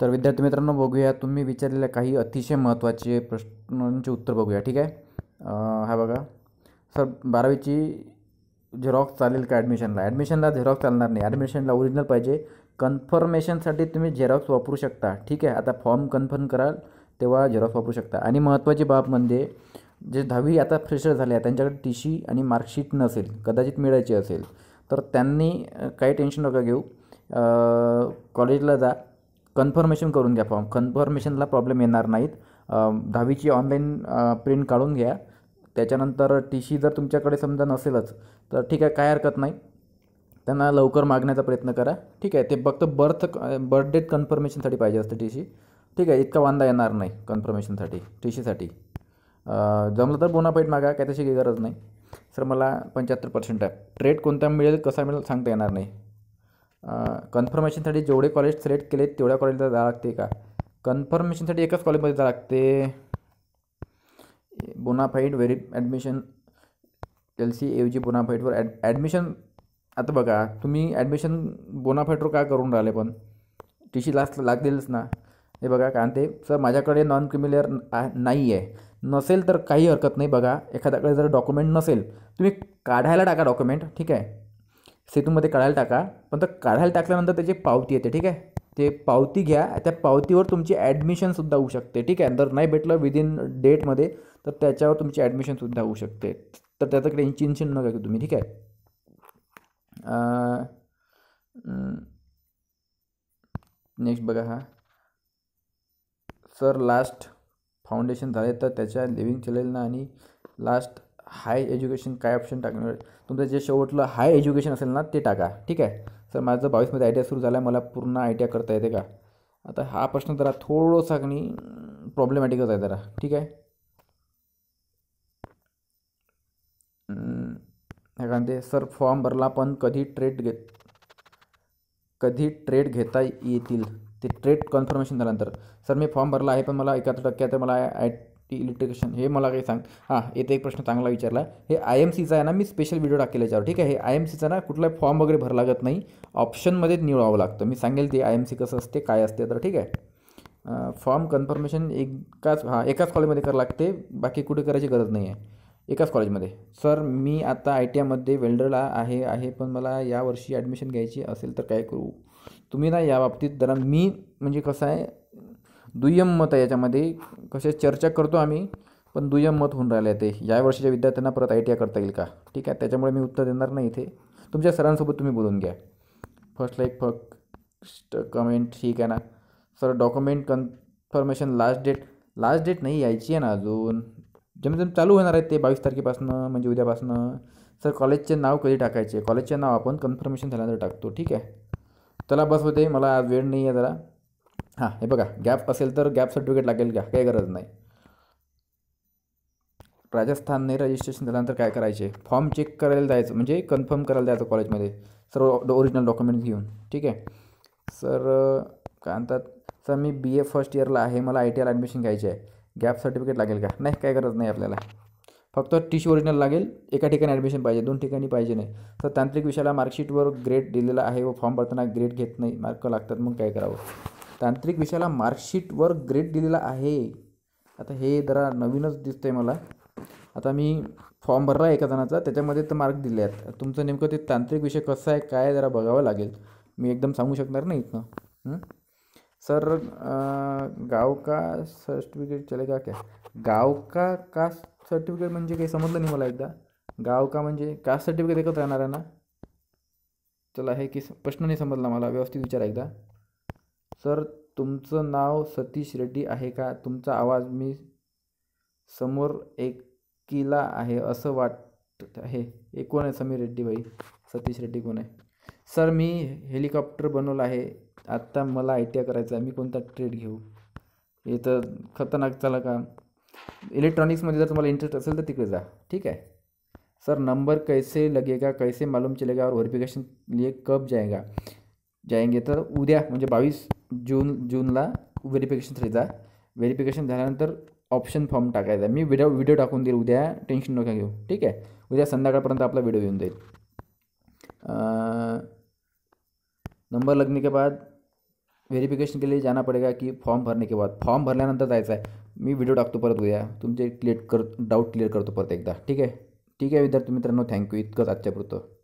तर विद्यार्थी मित्रांनो बघूया तुम्ही विचारलेल्या काही अतिशय महत्त्वाचे प्रश्नांचे उत्तर बघूया ठीक आहे हा बघा सर बारावीची झेरॉक्स चालेल का ॲडमिशनला ॲडमिशनला झेरॉक्स चालणार नाही ॲडमिशनला ओरिजिनल पाहिजे कन्फर्मेशनसाठी तुम्ही झेरॉक्स वापरू शकता ठीक आहे आता फॉर्म कन्फर्म कराल तेव्हा झेरॉक्स वापरू शकता आणि महत्त्वाची बाब म्हणजे जे दहावी आता फ्रेशर झाले आहे त्यांच्याकडे टी सी आणि मार्कशीट नसेल कदाचित मिळायची असेल तर त्यांनी काही टेन्शन नका घेऊ कॉलेजला जा कन्फर्मेशन करून घ्या फॉर्म कन्फर्मेशनला प्रॉब्लेम येणार नाहीत दहावीची ऑनलाईन प्रिंट काढून घ्या त्याच्यानंतर टी सी जर तुमच्याकडे समजा नसेलच तर ठीक आहे काय हरकत नाही त्यांना लवकर मागण्याचा प्रयत्न करा ठीक आहे ते फक्त बर्थ बर्थ कन्फर्मेशनसाठी पाहिजे असते टी सी ठीक आहे इतका वांदा येणार नाही कन्फर्मेशनसाठी टी सीसाठी जमलं तर बोनापाईट मागा काय तशी काही गरज नाही सर मला पंच्याहत्तर पर्सेंट आहे ट्रेड कोणता मिळेल कसा मिळेल सांगता येणार नाही कन्फर्मेशनसाठी जेवढे कॉलेज सिलेक्ट केले तेवढ्या कॉलेजला जावं लागते का कन्फर्मेशनसाठी एकाच कॉलेजमध्ये जावं लागते बोनाफाईट व्हेरी ॲडमिशन एल सी जी बोनाफाईटवर ॲड ॲडमिशन आता बघा तुम्ही ॲडमिशन बोनाफाईटवर काय करून राहिले पण टी सी लास्ट लागलेलच ना हे बघा कारण ते सर माझ्याकडे नॉन क्रिमिनल नाही आहे नसेल तर काही हरकत नाही बघा एखाद्याकडे जर डॉक्युमेंट नसेल तुम्ही काढायला टाका डॉक्युमेंट ठीक आहे सेतूमध्ये काढायला टाका पण तर काढायला टाकल्यानंतर त्याची पावती येते ठीक आहे ते पावती घ्या त्या पावतीवर तुमची ॲडमिशनसुद्धा होऊ शकते ठीक आहे जर नाही भेटलं विदिन डेटमध्ये तर त्याच्यावर तुमची ॲडमिशनसुद्धा होऊ शकते तर त्याचं टेन्शन नका घेऊ तुम्ही ठीक आहे नेक्स्ट बघा हा सर लास्ट फाउंडेशन झाले तर त्याच्या लिव्हिंग चालेल आणि लास्ट हाय एज्युकेशन काय ऑप्शन टाकणार तुमचं जे शेवटलं हाय एज्युकेशन असेल ना ते टाका ठीक आहे सर माझं बावीसमध्ये आयडिया सुरू झाला आहे मला पूर्ण आयडिया करता येते का आता हा प्रश्न जरा थोडासा की प्रॉब्लेमॅटिकच आहे जरा ठीक आहे काय ते सर फॉर्म भरला पण कधी ट्रेड घेत कधी ट्रेड घेता येतील ते ट्रेड कन्फर्मेशन झाल्यानंतर सर मी फॉर्म भरला आहे पण मला एकाहत्तर टक्के तर मला आय टी इलेक्ट्रिकेशन हे मला काही सांग हां येथे एक प्रश्न चांगला विचारला हे आय एम सीचा आहे ना मी स्पेशल व्हिडिओ टाकेल याच्यावर ठीक आहे हे आय एम सीचा ना कुठलाही फॉर्म वगैरे भर लागत नाही ऑप्शनमध्येच निवडावं लागतं मी सांगेल ते आय एम सी कसं असते काय असते तर ठीक आहे फॉर्म कन्फर्मेशन एकाच हां एकाच कॉलेजमध्ये करावं लागते बाकी कुठे करायची गरज नाही आहे एकाच कॉलेजमध्ये सर मी आता आय टी आयमध्ये वेल्डरला आहे आहे पण मला यावर्षी ॲडमिशन घ्यायची असेल तर काय करू तुम्ही ना याबाबतीत जरा मी म्हणजे कसं आहे दुय्यम मत आहे याच्यामध्ये कसे चर्चा करतो आम्ही पण दुय्यम मत होऊन राहिले ते या वर्षीच्या विद्यार्थ्यांना परत आय टी आय करता येईल का ठीक आहे त्याच्यामुळे मी उत्तर देणार नाही इथे तुमच्या सरांसोबत तुम्ही बोलून घ्या फर्स्ट लाईक फर्स्ट कमेंट ठीक आहे ना sir document confirmation last date last date नाही यायची आहे ना अजून जम चालू होणार आहे ते बावीस तारखेपासून म्हणजे उद्यापासून सर कॉलेजचे नाव कधी टाकायचे कॉलेजचे नाव आपण कन्फर्मेशन झाल्यानंतर टाकतो ठीक आहे चला बस होते मला आज वेळ नाही आहे जरा हां हे बघा गॅप असेल तर गॅप सर्टिफिकेट लागेल का काही गरज नाही राजस्थानने रजिस्ट्रेशन झाल्यानंतर काय करायचे फॉर्म चेक करायला जायचं म्हणजे कन्फर्म करायला जायचं कॉलेजमध्ये सर्व ओरिजिनल डॉक्युमेंट घेऊन ठीक आहे सर काय म्हणतात सर मी बी ए फर्स्ट इयरला आहे मला आय टी आर ॲडमिशन घ्यायची आहे गॅप सर्टिफिकेट लागेल का नाही काय गरज नाही आपल्याला फक्त शी ओरिजिनल लागेल एका ठिकाणी ॲडमिशन पाहिजे दोन ठिकाणी पाहिजे नाही तर तांत्रिक विषयाला मार्कशीटवर ग्रेड दिलेला आहे व फॉर्म भरताना ग्रेड घेत नाही मार्क लागतात मग काय करावं तांत्रिक विषयाला मार्कशीटवर ग्रेड दिलेला आहे आता हे जरा नवीनच दिसतं आहे मला आता मी फॉर्म भरला आहे एका जणाचा त्याच्यामध्ये तर मार्क दिले आहेत तुमचं नेमकं ते तांत्रिक विषय कसं आहे काय जरा बघावं लागेल मी एकदम सांगू शकणार नाही इथनं सर गाव का सर्टिफिकेट का क्या गाव का कास्ट सर्टिफिकेट म्हणजे काही समजलं नाही मला एकदा गाव का म्हणजे कास्ट सर्टिफिकेट एकच राहणार आहे ना चला हे की प्रश्न नाही समजला मला व्यवस्थित विचार एकदा सर तुमचं नाव सतीश रेड्डी आहे का तुमचा आवाज मी समोर किला आहे असं वाटत आहे एक कोण आहे समीर रेड्डी भाई सतीश रेड्डी कोण आहे सर मी हेलिकॉप्टर बनवलं आहे आत्ता मला आय टी आय करायचं आहे मी कोणता ट्रेड घेऊ हे तर खतरनाक चला का इलेक्ट्रॉनिक्समध्ये जर तुम्हाला इंटरेस्ट असेल तर तिकडे जा ठीक आहे सर नंबर कैसे लगेगा कैसे मालूम चलेगा और व्हेरिफिकेशन लिए कब जाएगा जाएंगे तर उद्या म्हणजे बावीस जून जूनला व्हेरिफिकेशन जा व्हेरिफिकेशन झाल्यानंतर ऑप्शन फॉर्म टाकायचा मी व्हिडिओ व्हिडिओ टाकून देईल उद्या टेन्शन नका घेऊ ठीक आहे उद्या संध्याकाळपर्यंत आपला व्हिडिओ येऊन जाईल नंबर लगने के बाद व्हेरिफिकेशन के लिए जाना पडेगा की फॉर्म भरने के बाद फॉर्म भरल्यानंतर जायचं आहे मी व्हिडिओ टाकतो परत उद्या तुमचे क्लिअर कर डाऊट क्लिअर करतो परत एकदा ठीक आहे ठीक आहे विद्यार्थी मित्रांनो थँक्यू इतकंच आजच्यापुरतं